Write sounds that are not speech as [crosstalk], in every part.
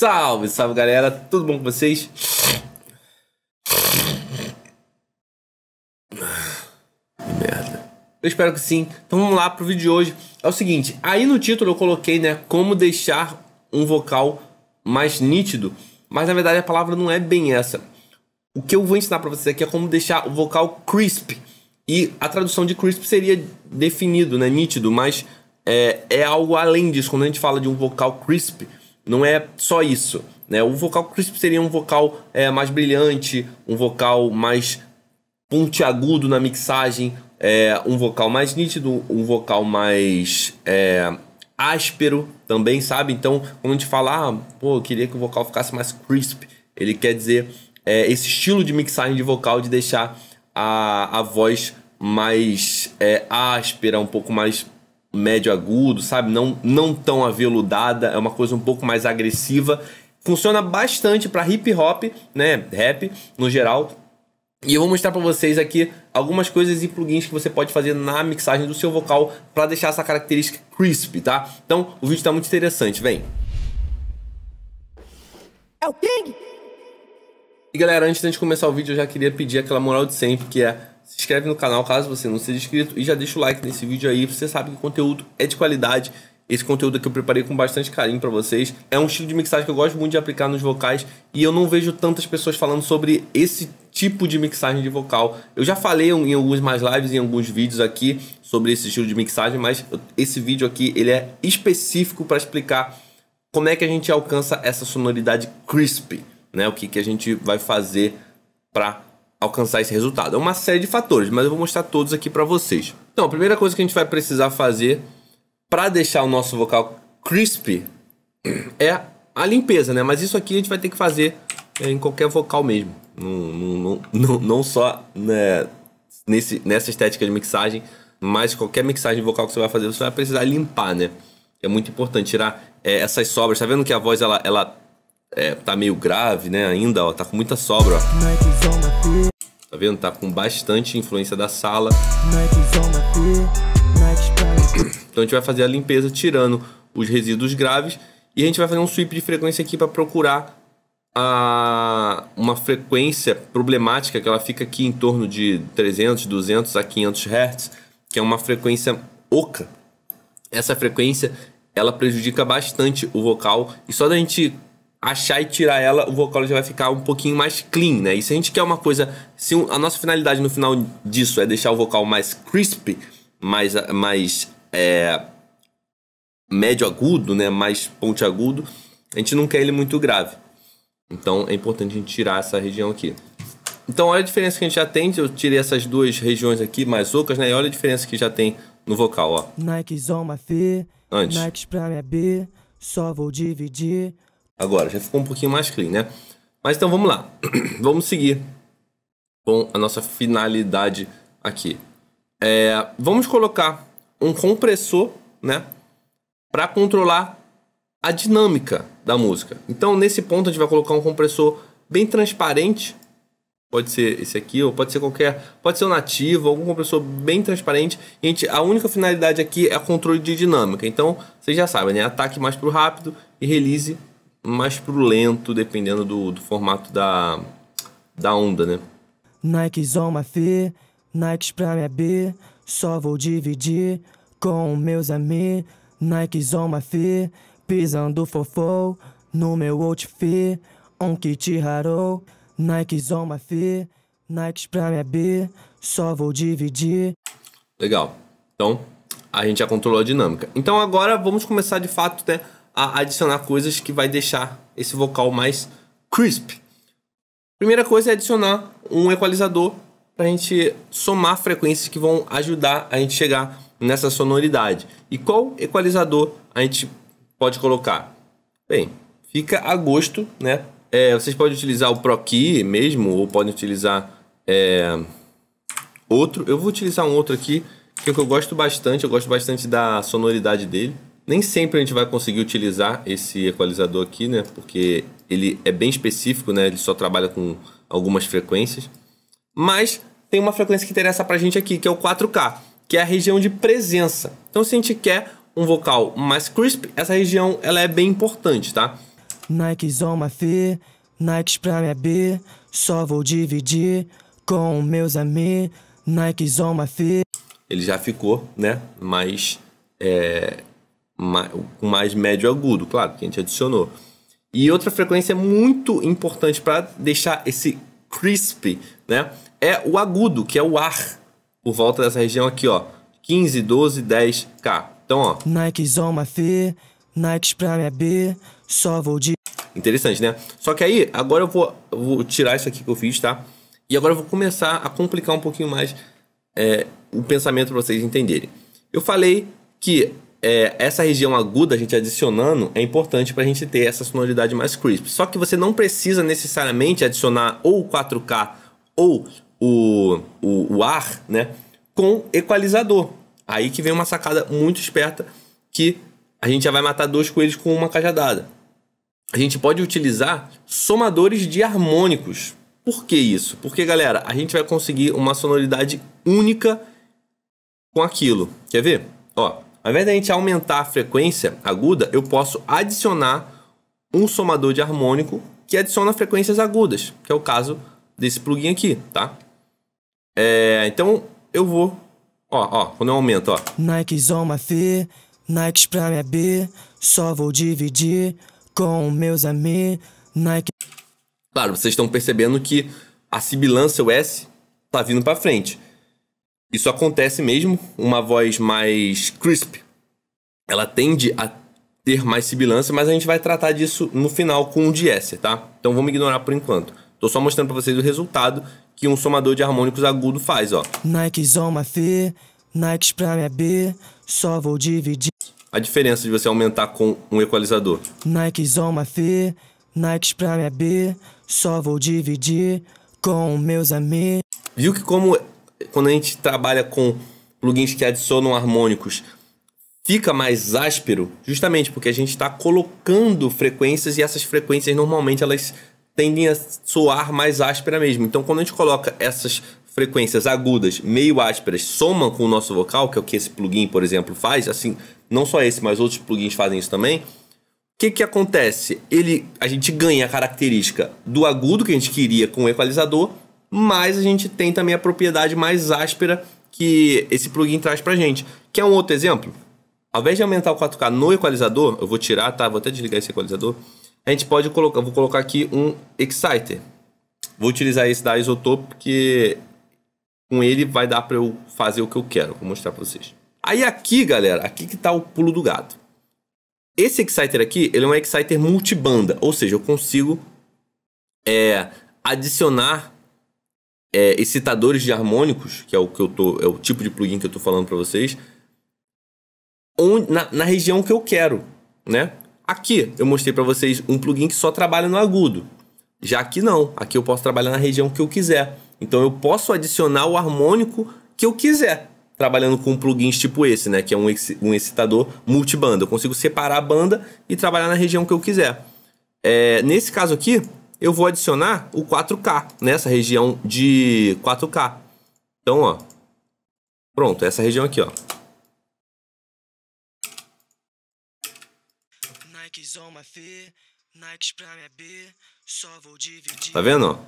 Salve, salve galera, tudo bom com vocês? Merda. Eu espero que sim. Então vamos lá pro vídeo de hoje. É o seguinte, aí no título eu coloquei, né, como deixar um vocal mais nítido. Mas na verdade a palavra não é bem essa. O que eu vou ensinar para vocês aqui é como deixar o vocal crisp. E a tradução de crisp seria definido, né, nítido, mas é, é algo além disso. Quando a gente fala de um vocal crisp, não é só isso. Né? O vocal crisp seria um vocal é, mais brilhante, um vocal mais pontiagudo na mixagem, é, um vocal mais nítido, um vocal mais é, áspero também, sabe? Então, quando a gente fala, ah, pô, eu queria que o vocal ficasse mais crisp, ele quer dizer é, esse estilo de mixagem de vocal, de deixar a, a voz mais é, áspera, um pouco mais médio agudo, sabe? Não, não tão aveludada, é uma coisa um pouco mais agressiva. Funciona bastante para hip hop, né? Rap no geral. E eu vou mostrar para vocês aqui algumas coisas e plugins que você pode fazer na mixagem do seu vocal para deixar essa característica crisp, tá? Então, o vídeo está muito interessante, vem. É o King. E galera, antes de começar o vídeo, eu já queria pedir aquela moral de sempre, que é se inscreve no canal caso você não seja inscrito e já deixa o like nesse vídeo aí, você sabe que o conteúdo é de qualidade. Esse conteúdo que eu preparei com bastante carinho para vocês. É um estilo de mixagem que eu gosto muito de aplicar nos vocais e eu não vejo tantas pessoas falando sobre esse tipo de mixagem de vocal. Eu já falei em alguns mais lives, em alguns vídeos aqui sobre esse estilo de mixagem, mas esse vídeo aqui ele é específico para explicar como é que a gente alcança essa sonoridade crisp, né? O que, que a gente vai fazer para alcançar esse resultado. É uma série de fatores, mas eu vou mostrar todos aqui para vocês. Então, a primeira coisa que a gente vai precisar fazer para deixar o nosso vocal crisp é a limpeza, né? Mas isso aqui a gente vai ter que fazer é, em qualquer vocal mesmo. Não, não, não, não só né, nesse, nessa estética de mixagem, mas qualquer mixagem vocal que você vai fazer, você vai precisar limpar, né? É muito importante tirar é, essas sobras. Tá vendo que a voz ela, ela é, tá meio grave, né? Ainda, ó, tá com muita sobra, ó. Tá vendo? Tá com bastante influência da sala. Então a gente vai fazer a limpeza tirando os resíduos graves e a gente vai fazer um sweep de frequência aqui para procurar a uma frequência problemática que ela fica aqui em torno de 300, 200 a 500 Hz, que é uma frequência oca. Essa frequência ela prejudica bastante o vocal e só da gente achar e tirar ela, o vocal já vai ficar um pouquinho mais clean, né? E se a gente quer uma coisa, se a nossa finalidade no final disso é deixar o vocal mais crisp, mais mais é, médio agudo, né, mais ponte agudo, a gente não quer ele muito grave. Então é importante a gente tirar essa região aqui. Então olha a diferença que a gente já tem, eu tirei essas duas regiões aqui mais ocas, né? E olha a diferença que já tem no vocal, ó. Nike's on my feet, Antes. Nike's pra minha B, só vou dividir agora. Já ficou um pouquinho mais clean, né? Mas então vamos lá. [clears throat] vamos seguir com a nossa finalidade aqui. É, vamos colocar um compressor, né? Para controlar a dinâmica da música. Então, nesse ponto, a gente vai colocar um compressor bem transparente. Pode ser esse aqui, ou pode ser qualquer. Pode ser um nativo, algum compressor bem transparente. a, gente, a única finalidade aqui é controle de dinâmica. Então, vocês já sabem, né? Ataque mais pro rápido e release mais pro lento, dependendo do, do formato da, da onda, né? Nike on my Nike Nikes pra minha B, só vou dividir com meus amigos. Nike on my pisando fofo no meu outfit, um kit raro. Nike on my Nike Nikes pra minha B, só vou dividir. Legal. Então, a gente já controlou a dinâmica. Então agora vamos começar de fato, né? a adicionar coisas que vai deixar esse vocal mais crisp. Primeira coisa é adicionar um equalizador para a gente somar frequências que vão ajudar a gente chegar nessa sonoridade. E qual equalizador a gente pode colocar? Bem, fica a gosto, né? É, vocês podem utilizar o Pro Key mesmo, ou podem utilizar é, outro. Eu vou utilizar um outro aqui, que, é que eu gosto bastante, eu gosto bastante da sonoridade dele. Nem sempre a gente vai conseguir utilizar esse equalizador aqui, né? Porque ele é bem específico, né? Ele só trabalha com algumas frequências. Mas tem uma frequência que interessa pra gente aqui, que é o 4K, que é a região de presença. Então se a gente quer um vocal mais crisp, essa região ela é bem importante, tá? Nikes on my feet, Nikes minha B, só vou dividir com meus amigos, Nikes on my feet. Ele já ficou, né, mais é, com mais médio agudo, claro, que a gente adicionou. E outra frequência muito importante para deixar esse crisp, né? É o agudo, que é o ar, por volta dessa região aqui, ó. 15, 12, 10K. Então, ó. Nikes on my feet, Nikes pra minha B, só vou de... Interessante, né? Só que aí, agora eu vou, eu vou tirar isso aqui que eu fiz, tá? E agora eu vou começar a complicar um pouquinho mais é, o pensamento para vocês entenderem. Eu falei que é, essa região aguda, a gente adicionando, é importante para a gente ter essa sonoridade mais crisp. Só que você não precisa necessariamente adicionar ou o 4K ou o, o, o ar, né? Com equalizador. Aí que vem uma sacada muito esperta que a gente já vai matar dois coelhos com uma cajadada. A gente pode utilizar somadores de harmônicos. Por que isso? Porque, galera, a gente vai conseguir uma sonoridade única com aquilo. Quer ver? Ó. Ao invés da gente aumentar a frequência aguda, eu posso adicionar um somador de harmônico que adiciona frequências agudas, que é o caso desse plugin aqui, tá? É, então eu vou, ó, ó, quando eu aumento, ó. Nikes on my feet, Nikes pra minha B, só vou dividir com meus amigos, Nike. Claro, vocês estão percebendo que a sibilância, o S, tá vindo para frente. Isso acontece mesmo, uma voz mais crisp. Ela tende a ter mais sibilância, mas a gente vai tratar disso no final com o diéster, tá? Então vamos ignorar por enquanto. Tô só mostrando para vocês o resultado que um somador de harmônicos agudo faz, ó. Nikes on my Nike Nikes minha B, só vou dividir. A diferença de você aumentar com um equalizador. Nikes on my fear, Nikes minha B, só vou dividir com meus amigos. Viu que como quando a gente trabalha com plugins que adicionam harmônicos, fica mais áspero, justamente porque a gente está colocando frequências e essas frequências normalmente elas tendem a soar mais áspera mesmo. Então, quando a gente coloca essas frequências agudas, meio ásperas, somam com o nosso vocal, que é o que esse plugin, por exemplo, faz, assim, não só esse, mas outros plugins fazem isso também. O que, que acontece? Ele, a gente ganha a característica do agudo que a gente queria com o equalizador mas a gente tem também a propriedade mais áspera que esse plugin traz pra gente. Quer um outro exemplo? Ao invés de aumentar o 4K no equalizador, eu vou tirar, tá? Vou até desligar esse equalizador. A gente pode colocar, vou colocar aqui um Exciter. Vou utilizar esse da Isotope, porque com ele vai dar para eu fazer o que eu quero. Vou mostrar para vocês. Aí aqui, galera, aqui que tá o pulo do gato. Esse Exciter aqui, ele é um Exciter multibanda, ou seja, eu consigo é, adicionar é, excitadores de harmônicos, que é o que eu tô, é o tipo de plugin que eu tô falando para vocês, onde, na, na, região que eu quero, né? Aqui eu mostrei para vocês um plugin que só trabalha no agudo. Já aqui não, aqui eu posso trabalhar na região que eu quiser. Então eu posso adicionar o harmônico que eu quiser, trabalhando com plugins tipo esse, né? Que é um, um excitador multibanda. Eu consigo separar a banda e trabalhar na região que eu quiser. É, nesse caso aqui, eu vou adicionar o 4K nessa região de 4K. Então, ó. Pronto, essa região aqui, ó. Tá vendo?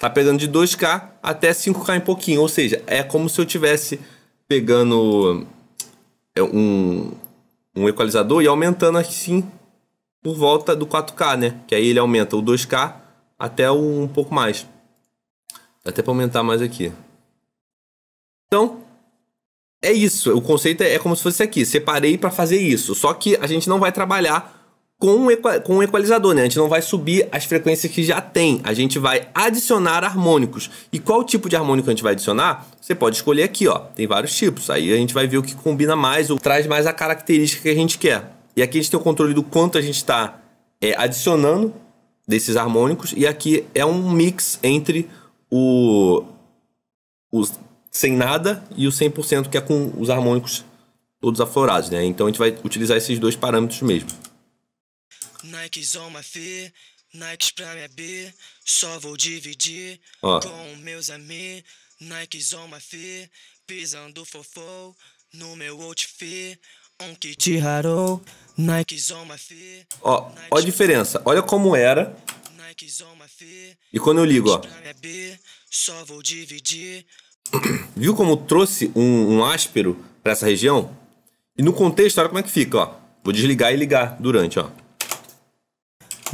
Tá pegando de 2K até 5K em pouquinho, ou seja, é como se eu tivesse pegando é, um um equalizador e aumentando assim por volta do 4K, né? Que aí ele aumenta o 2K até o, um pouco mais. Dá até para aumentar mais aqui. Então, é isso. O conceito é, é como se fosse aqui. Separei para fazer isso. Só que a gente não vai trabalhar com, com um equalizador, né? A gente não vai subir as frequências que já tem, a gente vai adicionar harmônicos. E qual tipo de harmônico a gente vai adicionar? Você pode escolher aqui, ó. Tem vários tipos. Aí a gente vai ver o que combina mais ou traz mais a característica que a gente quer. E aqui a gente tem o controle do quanto a gente está é, adicionando desses harmônicos. E aqui é um mix entre o, o sem nada e o 100% que é com os harmônicos todos aflorados, né? Então a gente vai utilizar esses dois parâmetros mesmo. Nikes on my feet, Nikes pra minha B, só vou dividir oh. com meus amigos. Nikes on my feet, pisando fofo no meu outfit. Um que te harou, Nikes on my feet. Ó, ó a diferença, olha como era. E quando eu ligo, ó. Só vou dividir. [coughs] Viu como trouxe um, um áspero para essa região? E no contexto, olha como é que fica, ó. Vou desligar e ligar durante, ó.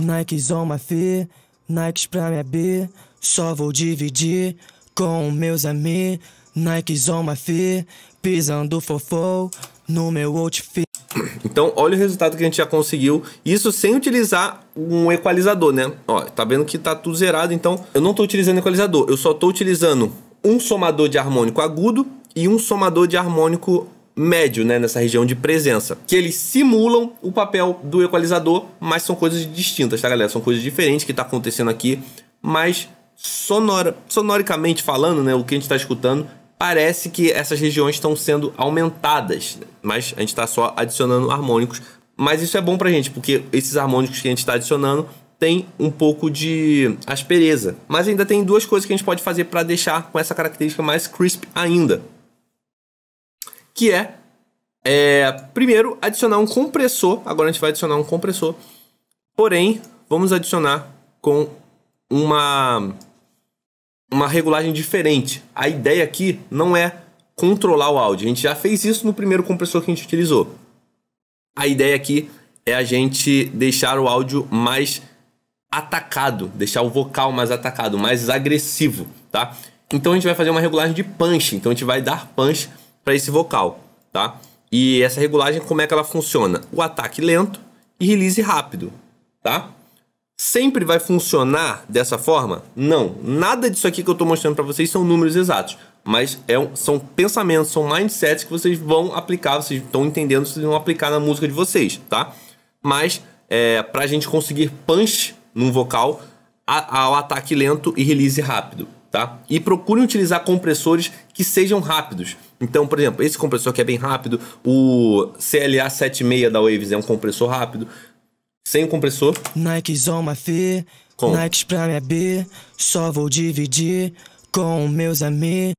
Nikes on my feet, Nikes pra minha B. Só vou dividir com meus amigos. Nikes on my feet, pisando fofo no meu outfit. [clears throat] Então, olha o resultado que a gente já conseguiu. Isso sem utilizar um equalizador, né? Ó, tá vendo que tá tudo zerado, então eu não tô utilizando equalizador. Eu só tô utilizando um somador de harmônico agudo e um somador de harmônico médio, né, nessa região de presença, que eles simulam o papel do equalizador, mas são coisas distintas, tá, galera? São coisas diferentes que está acontecendo aqui, mas sonora, sonoricamente falando, né, o que a gente está escutando, parece que essas regiões estão sendo aumentadas, né? mas a gente está só adicionando harmônicos. Mas isso é bom pra gente, porque esses harmônicos que a gente está adicionando tem um pouco de aspereza. Mas ainda tem duas coisas que a gente pode fazer para deixar com essa característica mais crisp ainda que é, é primeiro adicionar um compressor. Agora a gente vai adicionar um compressor, porém vamos adicionar com uma uma regulagem diferente. A ideia aqui não é controlar o áudio. A gente já fez isso no primeiro compressor que a gente utilizou. A ideia aqui é a gente deixar o áudio mais atacado, deixar o vocal mais atacado, mais agressivo, tá? Então a gente vai fazer uma regulagem de punch. Então a gente vai dar punch para esse vocal, tá? E essa regulagem, como é que ela funciona? O ataque lento e release rápido, tá? Sempre vai funcionar dessa forma? Não. Nada disso aqui que eu estou mostrando para vocês são números exatos. Mas é um, são pensamentos, são mindsets que vocês vão aplicar, vocês estão entendendo, vocês vão aplicar na música de vocês, tá? Mas é, para a gente conseguir punch num vocal, ao ataque lento e release rápido tá? E procure utilizar compressores que sejam rápidos. Então, por exemplo, esse compressor que é bem rápido, o CLA 76 da Waves é um compressor rápido. Sem o compressor. Nike on my com. B, só vou dividir com meus amigos.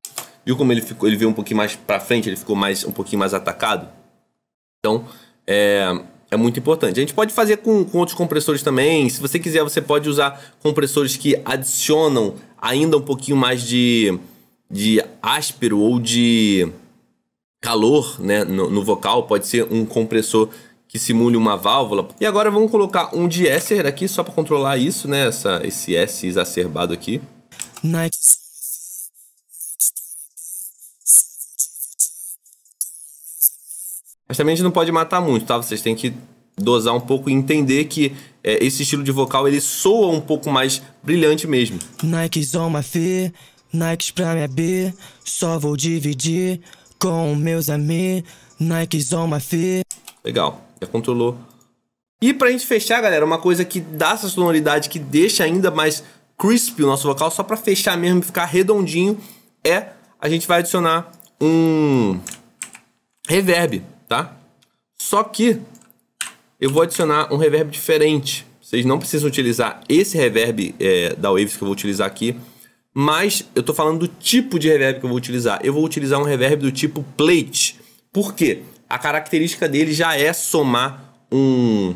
Viu como ele ficou? Ele veio um pouquinho mais pra frente, ele ficou mais um pouquinho mais atacado. Então, é, é muito importante. A gente pode fazer com, com outros compressores também. Se você quiser, você pode usar compressores que adicionam ainda um pouquinho mais de, de áspero ou de calor né, no, no vocal, pode ser um compressor que simule uma válvula. E agora vamos colocar um de-esser aqui só para controlar isso, né? Essa, esse S exacerbado aqui. Mas também a gente não pode matar muito, tá? Vocês têm que dosar um pouco e entender que é, esse estilo de vocal ele soa um pouco mais brilhante mesmo. Nikes on my feet, Nikes pra minha B, só vou dividir com meus amigos, Nikes on my feet. Legal, já controlou. E pra gente fechar, galera, uma coisa que dá essa sonoridade, que deixa ainda mais crisp o nosso vocal, só pra fechar mesmo e ficar redondinho, é a gente vai adicionar um reverb, tá? Só que eu vou adicionar um reverb diferente. Vocês não precisam utilizar esse reverb é, da Waves que eu vou utilizar aqui, mas eu estou falando do tipo de reverb que eu vou utilizar. Eu vou utilizar um reverb do tipo plate. Por quê? A característica dele já é somar um,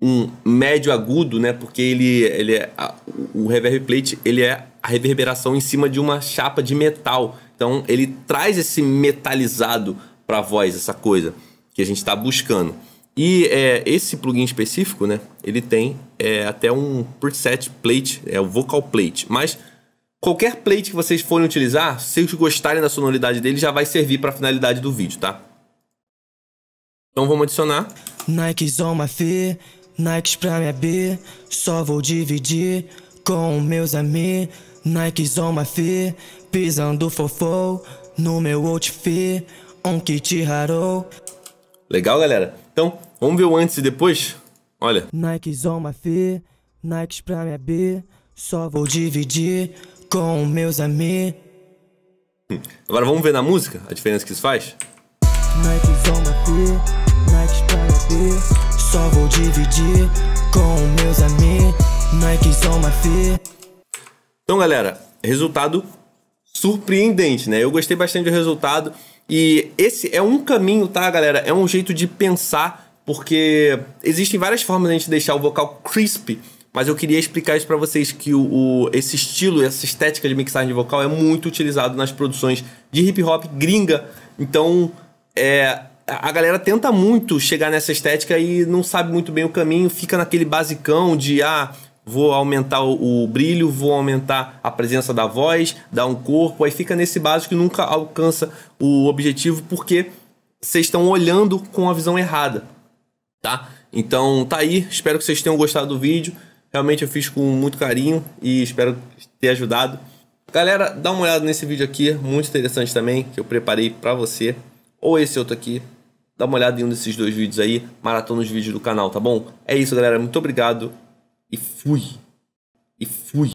um médio agudo, né? Porque ele, ele é, a, o reverb plate ele é a reverberação em cima de uma chapa de metal. Então ele traz esse metalizado para a voz, essa coisa que a gente está buscando. E é, esse plugin específico, né? Ele tem é, até um preset plate, é o vocal plate. Mas qualquer plate que vocês forem utilizar, se vocês gostarem da sonoridade dele, já vai servir para a finalidade do vídeo, tá? Então vamos adicionar. Nike on my Nike Nikes pra minha B, só vou dividir com meus amigos. Nike on my pisando fofo no meu outfit, um kit harou. Legal, galera? Então, Vamos ver o antes e depois? Olha. pra minha B, só vou dividir com meus amigos. Hum. Agora vamos ver na música a diferença que isso faz? pra minha B, só vou dividir com meus amigos. Então, galera, resultado surpreendente, né? Eu gostei bastante do resultado. E esse é um caminho, tá, galera? É um jeito de pensar porque existem várias formas de a gente deixar o vocal crisp, mas eu queria explicar isso para vocês que o, o, esse estilo, essa estética de mixagem de vocal é muito utilizado nas produções de hip hop gringa. Então, é, a galera tenta muito chegar nessa estética e não sabe muito bem o caminho, fica naquele basicão de ah, vou aumentar o, o brilho, vou aumentar a presença da voz, dar um corpo, aí fica nesse básico e nunca alcança o objetivo porque vocês estão olhando com a visão errada tá? Então tá aí, espero que vocês tenham gostado do vídeo. Realmente eu fiz com muito carinho e espero ter ajudado. Galera, dá uma olhada nesse vídeo aqui, muito interessante também, que eu preparei para você. Ou esse outro aqui. Dá uma olhada em um desses dois vídeos aí, maratona os vídeos do canal, tá bom? É isso, galera. Muito obrigado e fui. E fui.